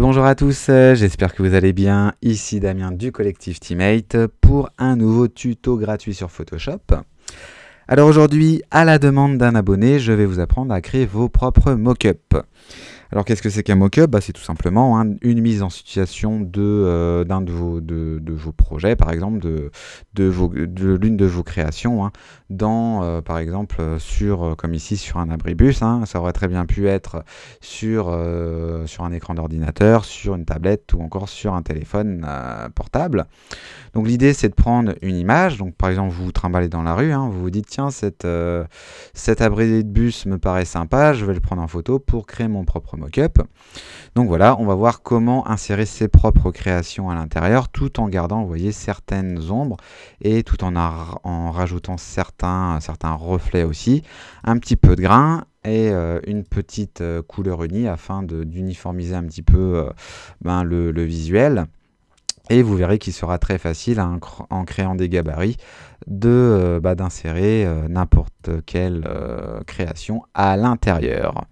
bonjour à tous, euh, j'espère que vous allez bien. Ici Damien du collectif Teammate pour un nouveau tuto gratuit sur Photoshop. Alors aujourd'hui, à la demande d'un abonné, je vais vous apprendre à créer vos propres mock-ups. Alors qu'est-ce que c'est qu'un mock-up bah, C'est tout simplement hein, une mise en situation euh, d'un de, de, vos, de, vos projets, par exemple, de, de l'une de vos créations, hein. dans, euh, par exemple, sur, euh, comme ici, sur un abribus. bus. Hein, ça aurait très bien pu être sur, sur un écran d'ordinateur, sur une tablette ou encore sur un téléphone portable. Donc l'idée, c'est de prendre une image. Donc par exemple, vous vous trimballez dans la rue, vous vous dites, tiens, cette, cet bus me paraît sympa, je vais le prendre en photo pour créer mon propre mock-up. Donc voilà, on va voir comment insérer ses propres créations à l'intérieur tout en gardant, vous voyez, certaines ombres et tout en, en rajoutant certains, certains reflets aussi, un petit peu de grain et euh, une petite euh, couleur unie afin d'uniformiser un petit peu euh, ben, le, visuel. Et vous verrez qu'il sera très facile en créant des gabarits de ben, d'insérer n'importe quelle création à l'intérieur.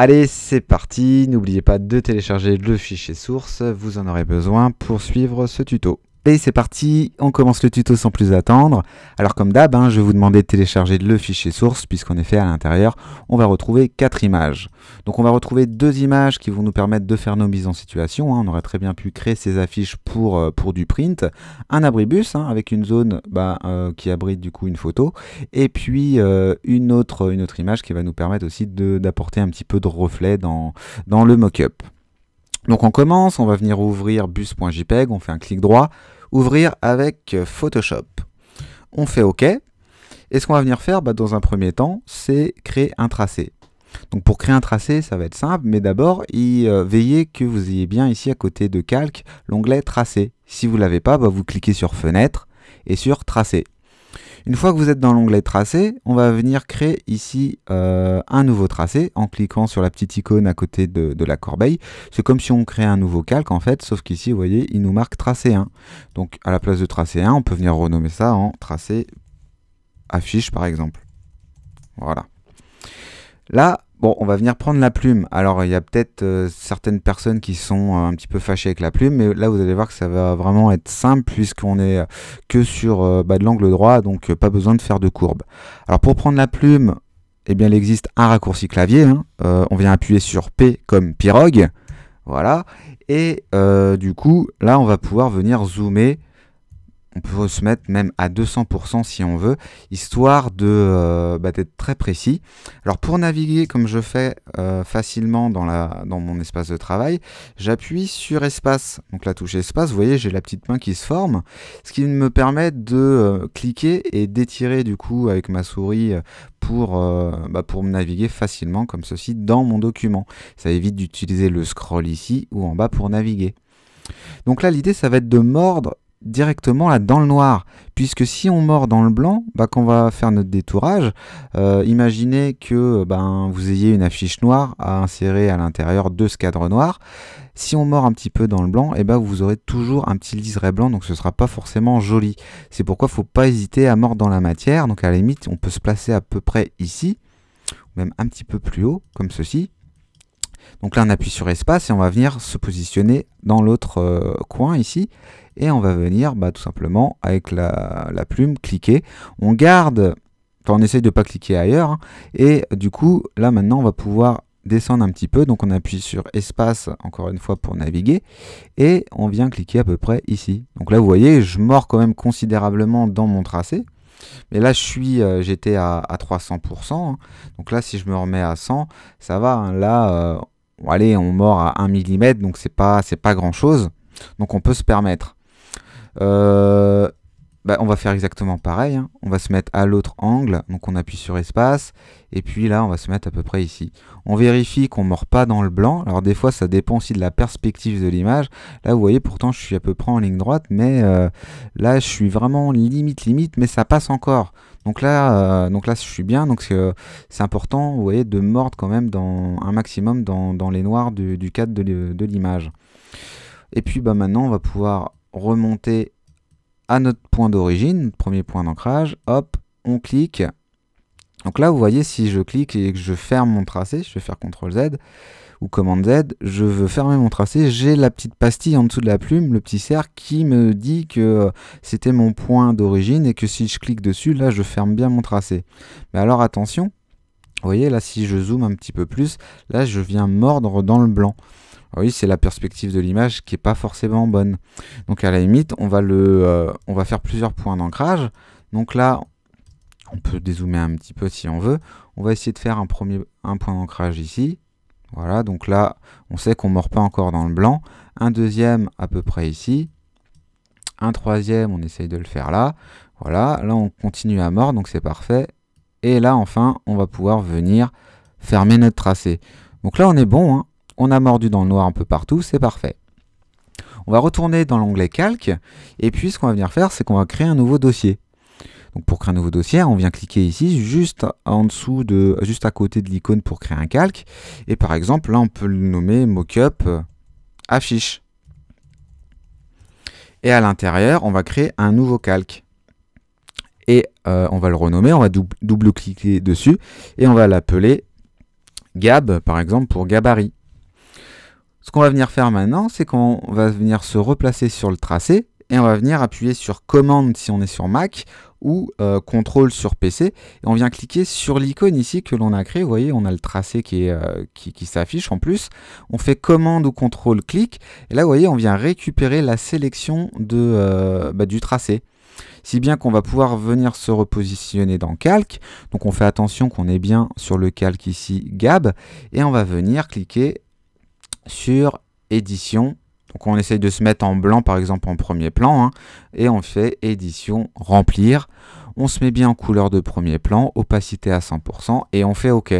Allez, c'est parti. N'oubliez pas de télécharger le fichier source. Vous en aurez besoin pour suivre ce tuto. Allez, c'est parti, on commence le tuto sans plus attendre. Alors comme d'hab, hein, je vais vous demander de télécharger le fichier source, puisqu'en effet à l'intérieur, on va retrouver quatre images. Donc on va retrouver deux images qui vont nous permettre de faire nos mises en situation. Hein. On aurait très bien pu créer ces affiches pour, euh, pour du print. Un abribus bus hein, avec une zone bah, euh, qui abrite du coup une photo. Et puis euh, une, autre, une autre image qui va nous permettre aussi d'apporter un petit peu de reflet dans, dans le mock Donc on commence, on va venir ouvrir bus.jpg, on fait un clic droit, ouvrir avec euh, Photoshop. On fait OK. Et ce qu'on va venir faire, bah, dans un premier temps, c'est créer un tracé. Donc pour créer un tracé, ça va être simple, mais d'abord, euh, veillez que vous ayez bien ici à côté de calque l'onglet tracé. Si vous ne l'avez pas, bah, vous cliquez sur fenêtre et sur tracé. Une fois que vous êtes dans l'onglet tracé, on va venir créer ici euh, un nouveau tracé en cliquant sur la petite icône à côté de, de la corbeille. C'est comme si on créait un nouveau calque en fait, sauf qu'ici, vous voyez, il nous marque tracé 1. Donc à la place de tracé 1, on peut venir renommer ça en tracé affiche par exemple. Voilà. Là, Bon, on va venir prendre la plume. Alors, il y a peut-être euh, certaines personnes qui sont euh, un petit peu fâchées avec la plume, mais là, vous allez voir que ça va vraiment être simple puisqu'on est euh, que sur de l'angle droit, donc pas besoin de faire de courbe. Alors, pour prendre la plume, eh bien, il existe un raccourci clavier. Hein. on vient appuyer sur P comme pirogue. Voilà. Et du coup, là, on va pouvoir venir zoomer on peut se mettre même à 200% si on veut, histoire de euh, bah, d'être très précis. Alors pour naviguer comme je fais euh, facilement dans, la, dans mon espace de travail, j'appuie sur espace, donc la touche espace, vous voyez j'ai la petite main qui se forme, ce qui me permet de euh, cliquer et d'étirer du coup avec ma souris pour, bah, pour me naviguer facilement comme ceci dans mon document. Ça évite d'utiliser le scroll ici ou en bas pour naviguer. Donc là l'idée ça va être de mordre directement là dans le noir. Puisque si on mord dans le blanc, bah, quand on va faire notre détourage, euh, imaginez que ben, vous ayez une affiche noire à insérer à l'intérieur de ce cadre noir. Si on mord un petit peu dans le blanc, et eh ben vous aurez toujours un petit liseré blanc, donc ce sera pas forcément joli. C'est pourquoi il faut pas hésiter à mordre dans la matière. Donc à la limite, on peut se placer à peu près ici, même un petit peu plus haut, comme ceci, donc là, on appuie sur espace et on va venir se positionner dans l'autre euh, coin ici. Et on va venir bah, tout simplement avec la, la plume cliquer. On garde, enfin on essaye de ne pas cliquer ailleurs. Hein. et du coup, là maintenant, on va pouvoir descendre un petit peu. Donc on appuie sur espace encore une fois pour naviguer. Et on vient cliquer à peu près ici. Donc là, vous voyez, je mords quand même considérablement dans mon tracé. Mais là, je suis, euh, j'étais à, 300%. Hein. Donc là, si je me remets à 100, ça va. Hein. Là, euh, allez, on mord à 1 mm, donc c'est pas, pas grand chose. Donc on peut se permettre. Euh, bah, on va faire exactement pareil. Hein. On va se mettre à l'autre angle, donc on appuie sur espace, et puis là on va se mettre à peu près ici. On vérifie qu'on ne mord pas dans le blanc, alors des fois ça dépend aussi de la perspective de l'image. Là vous voyez pourtant je suis à peu près en ligne droite, mais euh, là je suis vraiment limite limite, mais ça passe encore. Donc là, euh, donc là je suis bien, donc euh, c'est important vous voyez de mordre quand même dans un maximum dans, les noirs du, du cadre de l'image. Et puis bah, maintenant on va pouvoir remonter à notre point d'origine, premier point d'ancrage, hop, on clique. Donc là, vous voyez, si je clique et que je ferme mon tracé, je vais faire CTRL Z ou commande Z, je veux fermer mon tracé, j'ai la petite pastille en dessous de la plume, le petit cercle qui me dit que euh, c'était mon point d'origine et que si je clique dessus, là je ferme bien mon tracé. Mais alors attention, vous voyez là si je zoome un petit peu plus, là je viens mordre dans le blanc. Ah oui, c'est la perspective de l'image qui n'est pas forcément bonne. Donc à la limite, on va, le, euh, on va faire plusieurs points d'ancrage. Donc là, on peut dézoomer un petit peu si on veut. On va essayer de faire un premier un point d'ancrage ici. Voilà, donc là, on sait qu'on ne mord pas encore dans le blanc. Un deuxième à peu près ici. Un troisième, on essaye de le faire là. Voilà, là on continue à mordre, donc c'est parfait. Et là, enfin, on va pouvoir venir fermer notre tracé. Donc là, on est bon, hein on a mordu dans le noir un peu partout, c'est parfait. On va retourner dans l'onglet calque, et puis ce qu'on va venir faire, c'est qu'on va créer un nouveau dossier. Donc pour créer un nouveau dossier, on vient cliquer ici, juste en dessous de, juste à côté de l'icône pour créer un calque. Et par exemple, là, on peut le nommer mockup euh, affiche. Et à l'intérieur, on va créer un nouveau calque. Et euh, on va le renommer, on va double-cliquer dessus et on va l'appeler Gab, par exemple, pour gabarit. Ce qu'on va venir faire maintenant, c'est qu'on va venir se replacer sur le tracé et on va venir appuyer sur commande si on est sur Mac ou euh, contrôle sur PC. Et on vient cliquer sur l'icône ici que l'on a créé. Vous voyez, on a le tracé euh, qui, s'affiche en plus. On fait commande ou contrôle clic. Et là, vous voyez, on vient récupérer la sélection euh, bah, du tracé. Si bien qu'on va pouvoir venir se repositionner dans calque. Donc on fait attention qu'on est bien sur le calque ici Gab. Et on va venir cliquer sur édition. Donc on essaye de se mettre en blanc par exemple en premier plan hein, et on fait édition remplir. On se met bien en couleur de premier plan, opacité à 100% et on fait OK.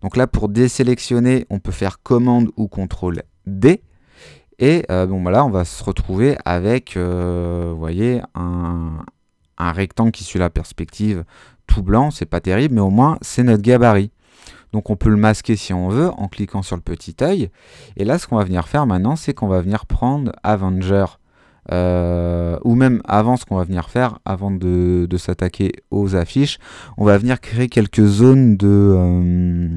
Donc là pour désélectionner on peut faire commande ou contrôle D. Et euh, bon, on va se retrouver avec, euh, vous voyez, un, un, rectangle qui suit la perspective tout blanc. C'est pas terrible, mais au moins, c'est notre gabarit. Donc on peut le masquer si on veut en cliquant sur le petit œil. Et là, ce qu'on va venir faire maintenant, c'est qu'on va venir prendre Avenger. Euh, ou même avant ce qu'on va venir faire, avant de, s'attaquer aux affiches, on va venir créer quelques zones de... Euh,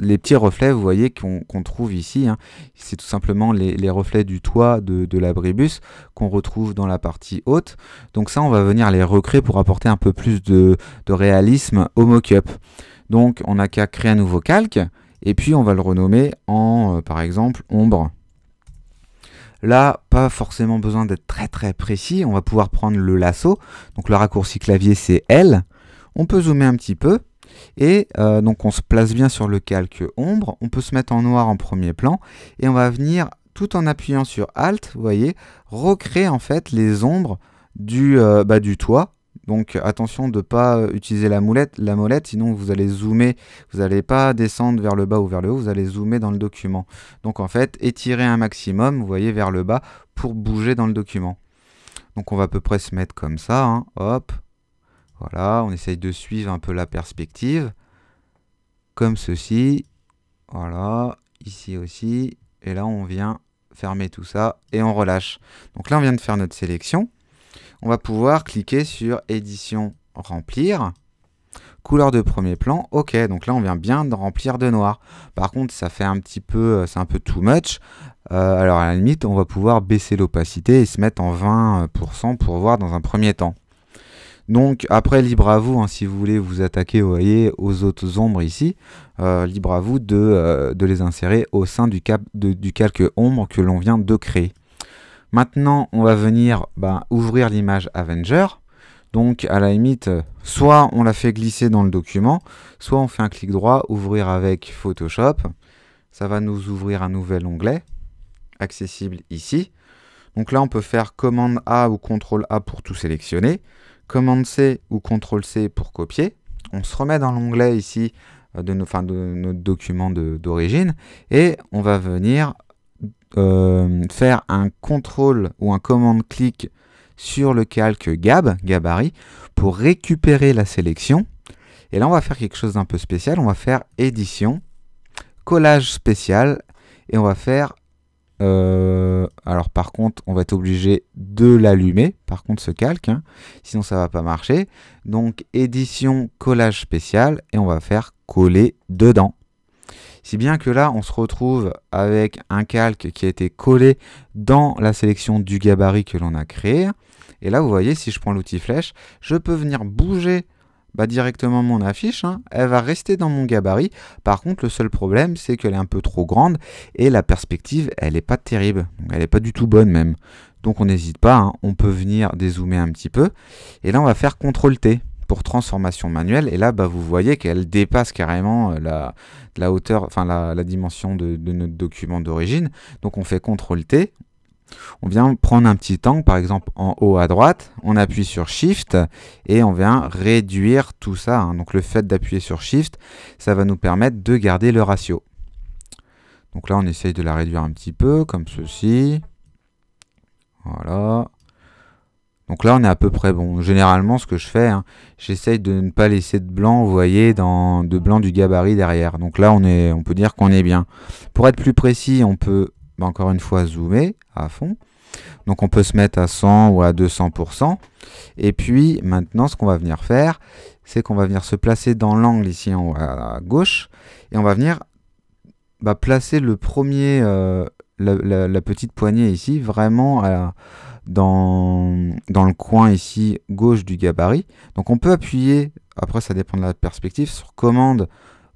les petits reflets, vous voyez, qu'on trouve ici. Hein. C'est tout simplement les, reflets du toit de, de l'abribus qu'on retrouve dans la partie haute. Donc ça, on va venir les recréer pour apporter un peu plus de, de réalisme au mock-up. Donc on n'a qu'à créer un nouveau calque et puis on va le renommer en, euh, par exemple, ombre. Là, pas forcément besoin d'être très très précis, on va pouvoir prendre le lasso. Donc le raccourci clavier c'est L. On peut zoomer un petit peu et euh, donc on se place bien sur le calque ombre. On peut se mettre en noir en premier plan et on va venir tout en appuyant sur Alt, vous voyez, recréer en fait les ombres du, euh, bah, du toit donc attention de ne pas euh, utiliser la la molette, sinon vous allez zoomer, vous n'allez pas descendre vers le bas ou vers le haut, vous allez zoomer dans le document. Donc en fait, étirer un maximum, vous voyez, vers le bas pour bouger dans le document. Donc on va à peu près se mettre comme ça, hein. hop, voilà, on essaye de suivre un peu la perspective, comme ceci, voilà, ici aussi, et là on vient fermer tout ça et on relâche. Donc là on vient de faire notre sélection on va pouvoir cliquer sur édition remplir couleur de premier plan, ok, donc là on vient bien de remplir de noir. Par contre ça fait un petit peu, euh, c'est un peu too much. Euh, alors à la limite on va pouvoir baisser l'opacité et se mettre en 20% pour voir dans un premier temps. Donc après libre à vous, hein, si vous voulez vous attaquer voyez, aux autres ombres ici, euh, libre à vous de, de, les insérer au sein du calque ombre que l'on vient de créer. Maintenant, on va venir ben, ouvrir l'image Avenger. Donc, à la limite, euh, soit on la fait glisser dans le document, soit on fait un clic droit, ouvrir avec Photoshop. Ça va nous ouvrir un nouvel onglet, accessible ici. Donc là, on peut faire commande A ou Contrôle A pour tout sélectionner, commande C ou Contrôle C pour copier. On se remet dans l'onglet ici euh, de, nos, de notre document d'origine et on va venir euh, faire un contrôle ou un commande clic sur le calque Gab, gabarit, pour récupérer la sélection. Et là, on va faire quelque chose d'un peu spécial. On va faire édition, collage spécial, et on va faire... Euh, alors par contre, on va être obligé de l'allumer, par contre ce calque, hein, sinon ça va pas marcher. Donc édition, collage spécial, et on va faire coller dedans. Si bien que là, on se retrouve avec un calque qui a été collé dans la sélection du gabarit que l'on a créé. Et là, vous voyez, si je prends l'outil flèche, je peux venir bouger bah, directement mon affiche, hein. elle va rester dans mon gabarit. Par contre, le seul problème, c'est qu'elle est un peu trop grande et la perspective, elle n'est pas terrible. Elle n'est pas du tout bonne même. Donc on n'hésite pas, hein. on peut venir dézoomer un petit peu. Et là, on va faire CTRL-T transformation manuelle. Et là, bah, vous voyez qu'elle dépasse carrément euh, la, la hauteur, enfin la, dimension de, notre document d'origine. Donc on fait CTRL T. On vient prendre un petit angle, par exemple en haut à droite, on appuie sur Shift et on vient réduire tout ça. Hein. Donc le fait d'appuyer sur Shift, ça va nous permettre de garder le ratio. Donc là, on essaye de la réduire un petit peu, comme ceci. Voilà. Donc là, on est à peu près bon. Généralement, ce que je fais, hein, j'essaye de ne pas laisser de blanc, vous voyez, dans, de blanc du gabarit derrière. Donc là, on, est, on peut dire qu'on est bien. Pour être plus précis, on peut, bah, encore une fois, zoomer à fond. Donc on peut se mettre à 100 ou à 200%. Et puis maintenant, ce qu'on va venir faire, c'est qu'on va venir se placer dans l'angle ici en haut à gauche. Et on va venir bah, placer le premier, euh, la, petite poignée ici, vraiment à dans, le coin ici gauche du gabarit. Donc on peut appuyer, après ça dépend de la perspective, sur commande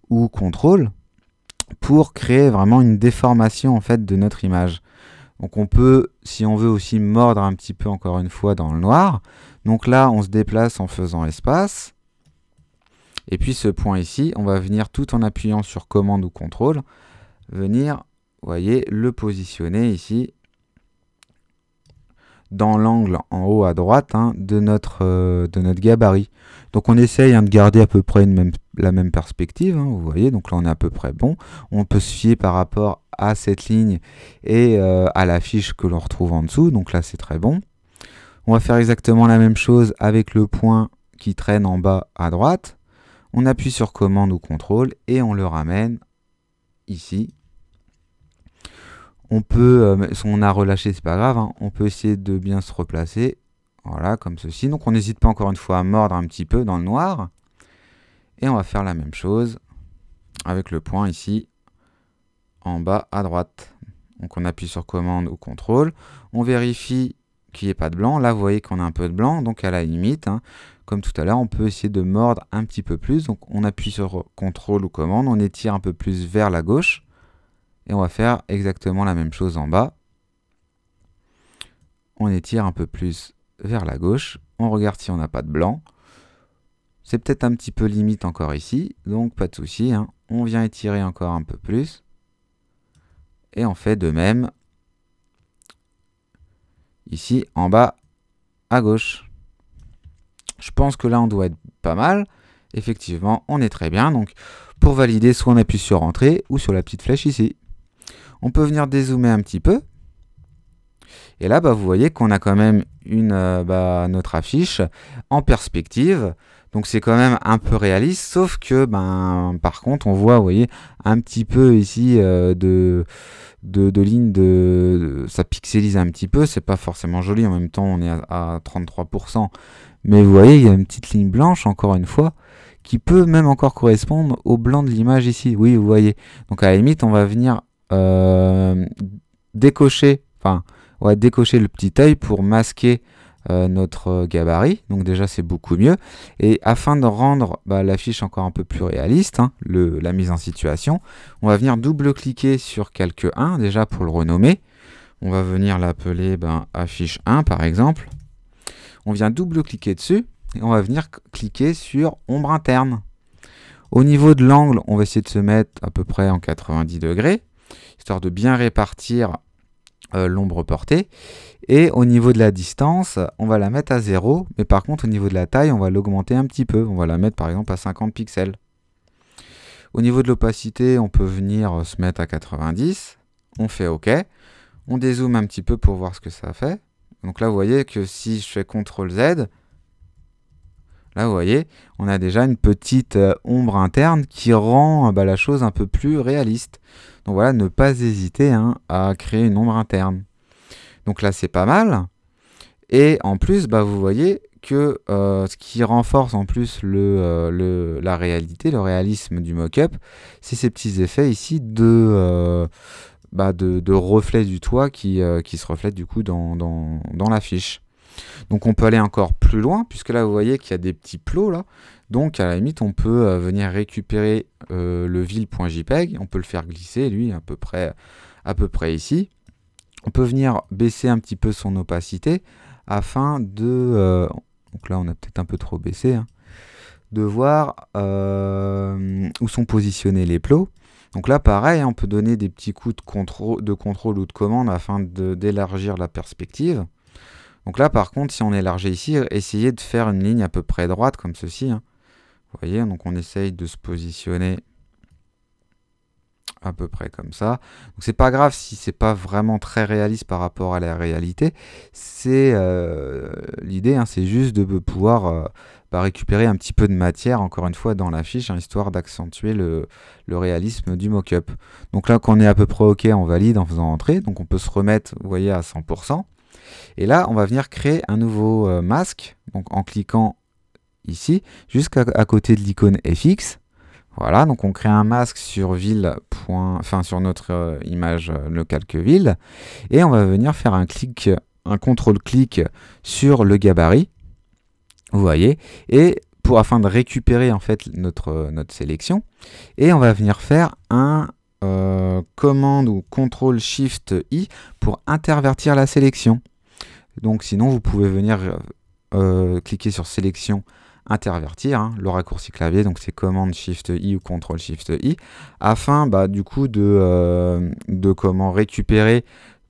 ou contrôle pour créer vraiment une déformation en fait de notre image. Donc on peut, si on veut aussi mordre un petit peu encore une fois dans le noir. Donc là, on se déplace en faisant espace. Et puis ce point ici, on va venir tout en appuyant sur commande ou contrôle, venir, vous voyez, le positionner ici dans l'angle en haut à droite hein, de, notre, euh, de notre gabarit. Donc on essaye hein, de garder à peu près la même perspective, hein, vous voyez, donc là on est à peu près bon. On peut se fier par rapport à cette ligne et euh, à la fiche que l'on retrouve en dessous, donc là c'est très bon. On va faire exactement la même chose avec le point qui traîne en bas à droite. On appuie sur commande ou contrôle et on le ramène ici on peut, euh, si on a relâché, c'est pas grave, hein. on peut essayer de bien se replacer. Voilà, comme ceci. Donc on n'hésite pas encore une fois à mordre un petit peu dans le noir. Et on va faire la même chose avec le point ici, en bas à droite. Donc on appuie sur commande ou contrôle. On vérifie qu'il n'y ait pas de blanc. Là, vous voyez qu'on a un peu de blanc. Donc à la limite, hein. comme tout à l'heure, on peut essayer de mordre un petit peu plus. Donc on appuie sur contrôle ou commande. On étire un peu plus vers la gauche. Et on va faire exactement la même chose en bas. On étire un peu plus vers la gauche. On regarde si on n'a pas de blanc. C'est peut-être un petit peu limite encore ici, donc pas de souci. Hein. On vient étirer encore un peu plus. Et on fait de même ici en bas à gauche. Je pense que là on doit être pas mal. Effectivement, on est très bien. Donc pour valider, soit on appuie sur Entrée ou sur la petite flèche ici. On peut venir dézoomer un petit peu. Et là, bah, vous voyez qu'on a quand même une, euh, bah, notre affiche en perspective. Donc c'est quand même un peu réaliste, sauf que ben par contre on voit, voyez, un petit peu ici euh, de, de, de lignes de, ça pixelise un petit peu, c'est pas forcément joli, en même temps on est à, à 33%. Mais vous voyez, il y a une petite ligne blanche, encore une fois, qui peut même encore correspondre au blanc de l'image ici. Oui, vous voyez. Donc à la limite, on va venir euh, décocher, enfin, va décocher le petit œil pour masquer euh, notre gabarit. Donc déjà c'est beaucoup mieux. Et afin de rendre bah, l'affiche encore un peu plus réaliste, hein, le, la mise en situation, on va venir double-cliquer sur calque 1 déjà pour le renommer. On va venir l'appeler ben, affiche 1 par exemple. On vient double-cliquer dessus et on va venir cliquer sur ombre interne. Au niveau de l'angle, on va essayer de se mettre à peu près en 90 degrés histoire de bien répartir euh, l'ombre portée. Et au niveau de la distance, on va la mettre à 0, mais par contre au niveau de la taille, on va l'augmenter un petit peu. On va la mettre par exemple à 50 pixels. Au niveau de l'opacité, on peut venir euh, se mettre à 90. On fait OK. On dézoome un petit peu pour voir ce que ça fait. Donc là, vous voyez que si je fais CTRL Z, Là, vous voyez, on a déjà une petite euh, ombre interne qui rend euh, bah, la chose un peu plus réaliste. Donc voilà, ne pas hésiter hein, à créer une ombre interne. Donc là, c'est pas mal. Et en plus, bah, vous voyez que euh, ce qui renforce en plus la réalité, le réalisme du mock-up, c'est ces petits effets ici de, bah, de, reflets du toit qui, se reflètent du coup dans l'affiche. Donc on peut aller encore plus loin, puisque là vous voyez qu'il y a des petits plots là. Donc à la limite on peut euh, venir récupérer euh, le ville.jpg, on peut le faire glisser lui à peu près, à peu près ici. On peut venir baisser un petit peu son opacité afin de... Euh, donc là on a peut-être un peu trop baissé. Hein, de voir où sont positionnés les plots. Donc là, pareil, hein, on peut donner des petits coups de de contrôle ou de commande afin d'élargir la perspective. Donc là, par contre, si on est élargit ici, essayez de faire une ligne à peu près droite, comme ceci. Hein. Vous voyez, donc on essaye de se positionner à peu près comme ça. Donc c'est pas grave si c'est pas vraiment très réaliste par rapport à la réalité. C'est euh, l'idée, hein, c'est juste de pouvoir euh, bah, récupérer un petit peu de matière, encore une fois, dans la fiche, hein, histoire d'accentuer le, le, réalisme du mock-up. Donc là, quand on est à peu près OK, on valide en faisant entrer. Donc on peut se remettre, vous voyez, à 100%. Et là, on va venir créer un nouveau euh, masque, donc en cliquant ici, jusqu'à côté de l'icône FX. Voilà, donc on crée un masque sur ville. sur notre euh, image euh, le calque ville, et on va venir faire un clic, un contrôle-clic sur le gabarit. Vous voyez, et pour afin de récupérer en fait notre sélection, et on va venir faire un commande ou contrôle shift i pour intervertir la sélection. Donc sinon, vous pouvez venir euh, euh, cliquer sur sélection intervertir hein, le raccourci clavier, donc c'est commande Shift I ou contrôle Shift I, afin bah, du coup de, euh, de comment récupérer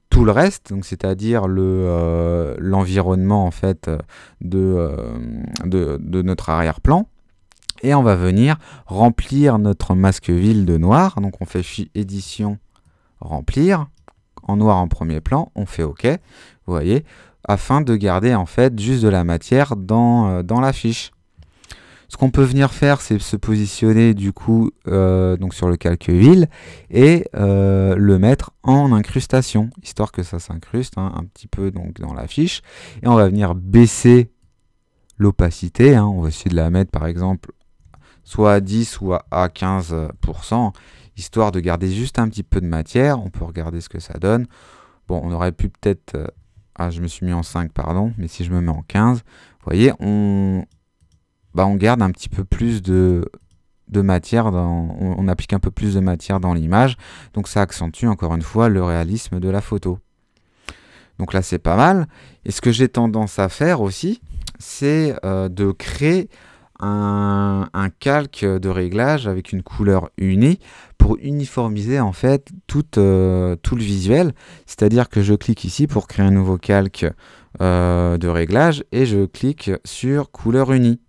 tout le reste, donc c'est-à-dire l'environnement le, en fait de, de, de notre arrière-plan. Et on va venir remplir notre masque ville de noir. Donc on fait édition remplir en noir en premier plan, on fait OK. Vous voyez, afin de garder en fait juste de la matière dans, euh, dans la fiche. Ce qu'on peut venir faire, c'est se positionner du coup euh, donc sur le calque ville et euh, le mettre en incrustation, histoire que ça s'incruste hein, un petit peu donc dans la fiche. Et on va venir baisser l'opacité. Hein. on va essayer de la mettre par exemple soit à 10 ou à 15%, histoire de garder juste un petit peu de matière. On peut regarder ce que ça donne. Bon, on aurait pu peut-être ah, je me suis mis en 5, pardon, mais si je me mets en 15, vous voyez, on, bah, on garde un petit peu plus de, de matière, dans, on, applique un peu plus de matière dans l'image, donc ça accentue encore une fois le réalisme de la photo. Donc là, c'est pas mal. Et ce que j'ai tendance à faire aussi, c'est euh, de créer un, calque de réglage avec une couleur unie pour uniformiser en fait tout, euh, tout le visuel. C'est-à-dire que je clique ici pour créer un nouveau calque euh, de réglage et je clique sur couleur unie.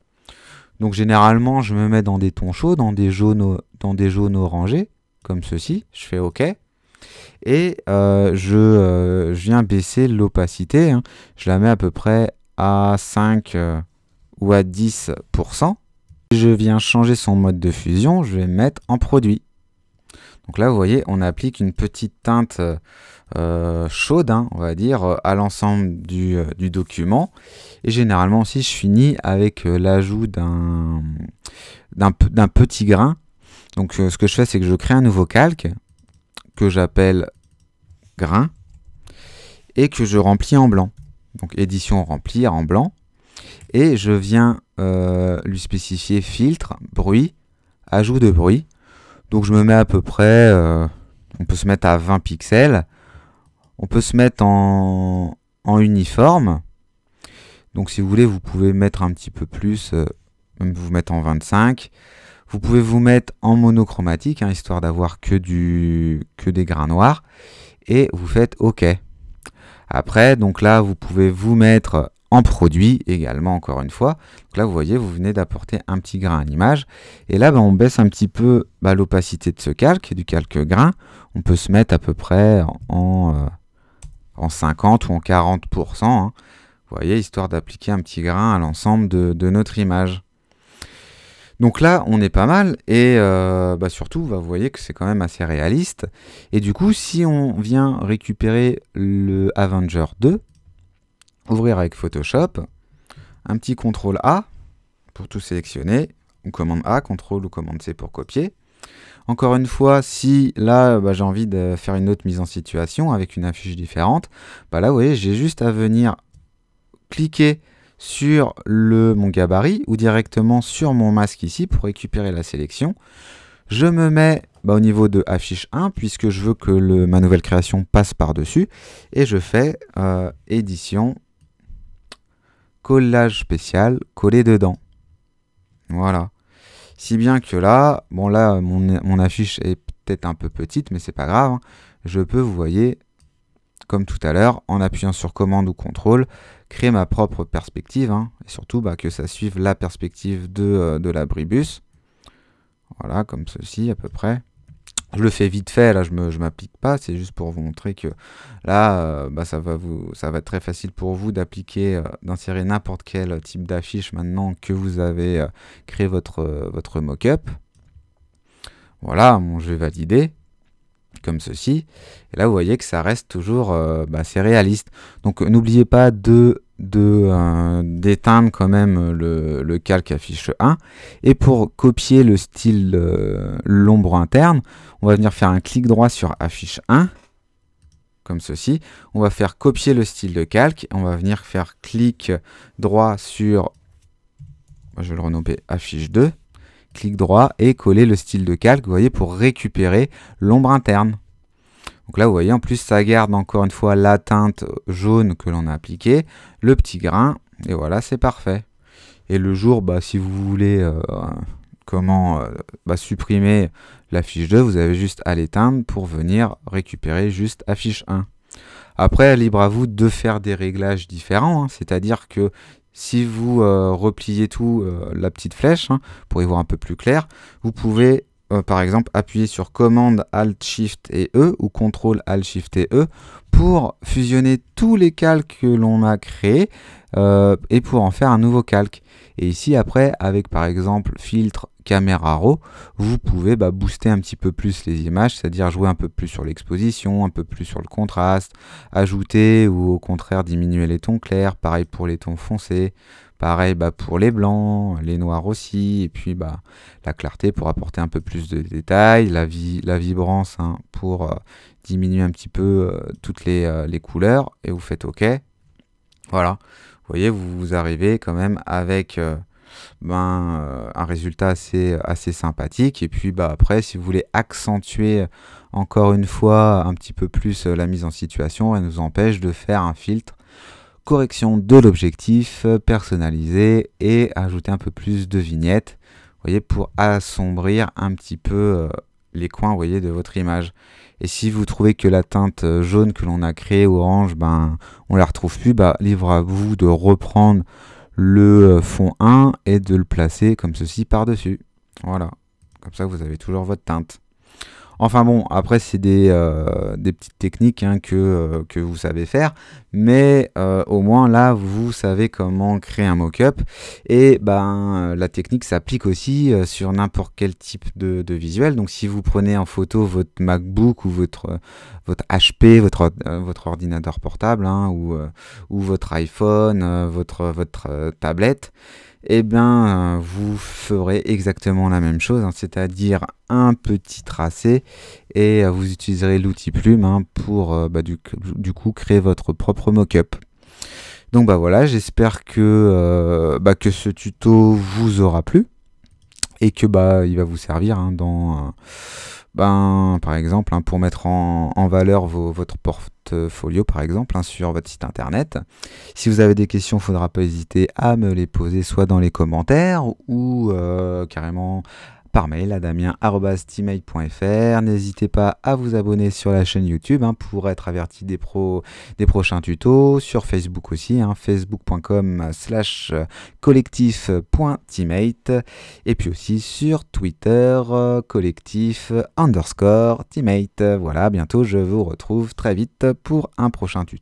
Donc généralement je me mets dans des tons chauds, dans des jaunes, dans des jaunes orangés, comme ceci, je fais OK. Et euh, je, viens baisser l'opacité, hein. je la mets à peu près à 5, ou à 10%. Je viens changer son mode de fusion, je vais mettre en produit. Donc là, vous voyez, on applique une petite teinte euh, chaude, hein, on va dire, à l'ensemble du, euh, du, document. Et généralement aussi, je finis avec euh, l'ajout d'un petit grain. Donc ce que je fais, c'est que je crée un nouveau calque que j'appelle grain et que je remplis en blanc. Donc édition remplir en blanc et je viens euh, lui spécifier filtre, bruit, ajout de bruit. Donc je me mets à peu près, euh, on peut se mettre à 20 pixels, on peut se mettre en, uniforme. Donc si vous voulez, vous pouvez mettre un petit peu plus, euh, vous mettre en 25. Vous pouvez vous mettre en monochromatique, hein, histoire d'avoir que, du, que des grains noirs. Et vous faites OK. Après, donc là, vous pouvez vous mettre en produit également, encore une fois. là, vous voyez, vous venez d'apporter un petit grain à l'image. Et là, ben, on baisse un petit peu bah, l'opacité de ce calque, du calque grain. On peut se mettre à peu près en, euh, en 50 ou en 40%, hein. vous voyez, histoire d'appliquer un petit grain à l'ensemble de, notre image. Donc là, on est pas mal, et euh, bah, surtout, bah, vous voyez que c'est quand même assez réaliste. Et du coup, si on vient récupérer le Avenger 2, ouvrir avec Photoshop, un petit CTRL A pour tout sélectionner, ou commande A, CTRL ou commande C pour copier. Encore une fois, si là bah, j'ai envie de faire une autre mise en situation avec une affiche différente, bah là vous voyez j'ai juste à venir cliquer sur le, mon gabarit ou directement sur mon masque ici pour récupérer la sélection. Je me mets bah, au niveau de affiche 1 puisque je veux que le, ma nouvelle création passe par-dessus et je fais euh, édition collage spécial collé dedans. Voilà. Si bien que là, bon là, mon, affiche est peut-être un peu petite, mais c'est pas grave. Hein. Je peux, vous voyez, comme tout à l'heure, en appuyant sur commande ou contrôle, créer ma propre perspective, hein. et surtout bah, que ça suive la perspective de, euh, la de l'abribus. Voilà, comme ceci à peu près. Je le fais vite fait, là je ne m'applique pas, c'est juste pour vous montrer que là, euh, bah, ça, va être très facile pour vous d'appliquer, euh, d'insérer n'importe quel type d'affiche maintenant que vous avez euh, créé votre, mock-up. Voilà, mon je vais valider comme ceci. Et là, vous voyez que ça reste toujours euh, bah, réaliste. Donc, n'oubliez pas de euh, d'éteindre quand même le, calque affiche 1 et pour copier le style euh, l'ombre interne on va venir faire un clic droit sur affiche 1 comme ceci on va faire copier le style de calque on va venir faire clic droit sur je vais le renommer affiche 2 Clique droit et coller le style de calque, vous voyez, pour récupérer l'ombre interne. Donc là, vous voyez, en plus, ça garde encore une fois la teinte jaune que l'on a appliquée, le petit grain, et voilà, c'est parfait. Et le jour, bah, si vous voulez euh, comment euh, bah, supprimer la fiche 2, vous avez juste à l'éteindre pour venir récupérer juste affiche 1. Après, libre à vous de faire des réglages différents, hein. c'est-à-dire que si vous euh, repliez tout, euh, la petite flèche, hein, pour y voir un peu plus clair, vous pouvez euh, par exemple appuyer sur commande Alt Shift et E ou contrôle Alt Shift et E pour fusionner tous les calques que l'on a créés et pour en faire un nouveau calque. Et ici après avec par exemple filtre caméra Raw, vous pouvez bah, booster un petit peu plus les images, c'est-à-dire jouer un peu plus sur l'exposition, un peu plus sur le contraste, ajouter ou au contraire diminuer les tons clairs, pareil pour les tons foncés, pareil bah, pour les blancs, les noirs aussi, et puis bah, la clarté pour apporter un peu plus de détails, la, vi la vibrance hein, pour euh, diminuer un petit peu euh, toutes euh, les, couleurs, et vous faites OK. Voilà, vous voyez, vous, vous arrivez quand même avec ben, euh, un résultat assez, assez sympathique. Et puis bah, après, si vous voulez accentuer euh, encore une fois un petit peu plus euh, la mise en situation, elle nous empêche de faire un filtre correction de l'objectif, personnalisé et ajouter un peu plus de vignettes, voyez, pour assombrir un petit peu les coins, voyez, de votre image. Et si vous trouvez que la teinte jaune que l'on a créée, orange, ben, on la retrouve plus, bah, livre à vous de reprendre le euh, fond 1 est de le placer comme ceci par-dessus. Voilà, comme ça vous avez toujours votre teinte. Enfin bon, après c'est des, euh, des, petites techniques hein, que, euh, que, vous savez faire, mais euh, au moins là vous savez comment créer un mock-up et ben la technique s'applique aussi sur n'importe quel type de, de, visuel. Donc si vous prenez en photo votre MacBook ou votre, votre HP, votre, votre ordinateur portable hein, ou, ou, votre iPhone, votre, votre tablette, et eh bien, vous ferez exactement la même chose, hein, c'est-à-dire un petit tracé et vous utiliserez l'outil plume hein, pour euh, bah, du, coup créer votre propre mock-up. Donc bah voilà, j'espère que, euh, bah, que ce tuto vous aura plu et que bah il va vous servir hein, dans, euh, ben, par exemple, hein, pour mettre en, valeur votre portfolio, par exemple, hein, sur votre site internet. Si vous avez des questions, il ne faudra pas hésiter à me les poser soit dans les commentaires ou euh, carrément par mail à damien.teamail.fr. N'hésitez pas à vous abonner sur la chaîne YouTube hein, pour être averti des, pro, des prochains tutos, sur Facebook aussi, hein, facebook.com slash collectif.teammate, et puis aussi sur Twitter, euh, collectif underscore teammate. Voilà, bientôt je vous retrouve très vite pour un prochain tuto.